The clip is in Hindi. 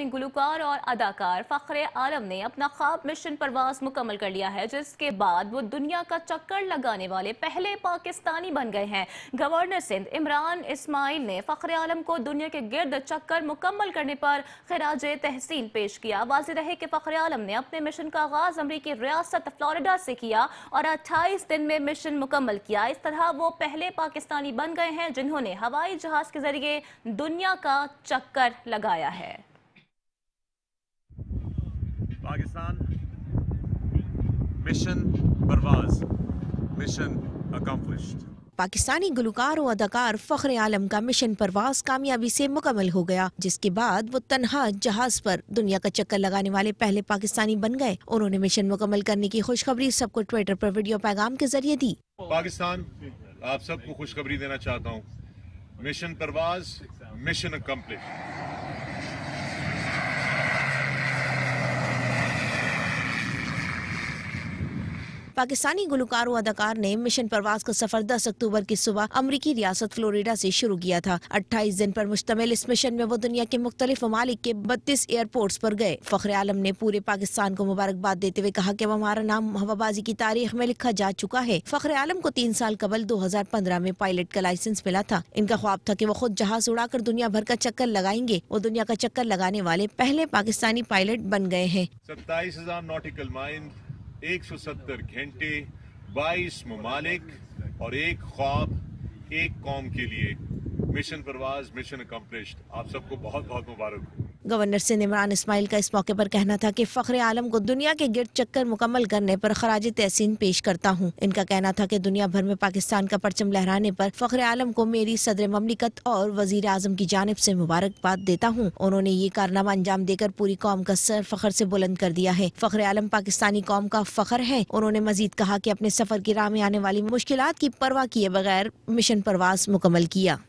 अपने गुलकार और अदाकार फ़खर आलम ने अपना ख्वाब मिशन परवास मुकम्मल कर लिया है जिसके बाद वो दुनिया का चक्कर लगाने वाले पहले पाकिस्तानी बन गए हैं गवर्नर सिंध इमरान इसमाइल ने फ़खर आलम को दुनिया के गिरद चक्कर मुकम्मल करने पर खराज तहसीन पेश किया वाज रहे कि फ़खर आलम ने अपने मिशन का आगाज अमरीकी रियासत फ्लोरिडा से किया और अट्ठाईस दिन में मिशन मुकम्मल किया इस तरह वो पहले पाकिस्तानी बन गए हैं जिन्होंने हवाई जहाज के जरिए दुनिया का चक्कर लगाया है Pakistan. Mission परवाज Mission accomplished. Pakistani गुलकार और अदाकार फखरे आलम का मिशन परवास कामयाबी से मुकम्मल हो गया जिसके बाद वो तनहा जहाज पर दुनिया का चक्कर लगाने वाले पहले पाकिस्तानी बन गए उन्होंने मिशन मुकम्मल करने की खुशखबरी सबको ट्विटर पर वीडियो पैगाम के जरिए दी पाकिस्तान आप सबको खुशखबरी देना चाहता हूँ मिशन परवास मिशन पाकिस्तानी गुलकार और अदाकार ने मिशन प्रवास का सफर दस अक्टूबर की सुबह अमरीकी रियासत फ्लोरिडा ऐसी शुरू किया था अट्ठाईस दिन आरोप मुश्तमिल इस मिशन में वो दुनिया के मुख्तलिफ ममालिक के बत्तीस एयरपोर्ट आरोप गए फखरे आलम ने पूरे पाकिस्तान को मुबारकबाद देते हुए कहा की हमारा नाम हवाबाजी की तारीख में लिखा जा चुका है फखरे आलम को तीन साल कबल दो हजार पंद्रह में पायलट का लाइसेंस मिला था इनका ख्वाब था की वो खुद जहाज कर दुनिया भर का चक्कर लगाएंगे वो दुनिया का चक्कर लगाने वाले पहले पाकिस्तानी पायलट बन गए हैं सत्ताईस हजार नोटिकल माइल 170 घंटे 22 ममालिक और एक ख्वाब एक कौम के लिए मिशन परवाज मिशन अकम्पलिश्ड आप सबको बहुत बहुत मुबारक हो गवर्नर सिंध इमरान इसमाइल का इस मौके पर कहना था कि फ़ख्र आलम को दुनिया के गिरद चक्कर मुकम्मल करने पर खराज तहसीन पेश करता हूँ इनका कहना था कि दुनिया भर में पाकिस्तान का परचम लहराने पर फ़ख्र आलम को मेरी सदर ममलिकत और वजीर अजम की जानब ऐसी मुबारकबाद देता हूँ उन्होंने ये कारनामा अंजाम देकर पूरी कौम का सर फ़ख्र ऐसी बुलंद कर दिया है फ़ख्र आलम पाकिस्तानी कौम का फ़खर है उन्होंने मजीद कहा की अपने सफर की राह में आने वाली मुश्किल की परवाह किए बगैर मिशन परवास मुकम्मल किया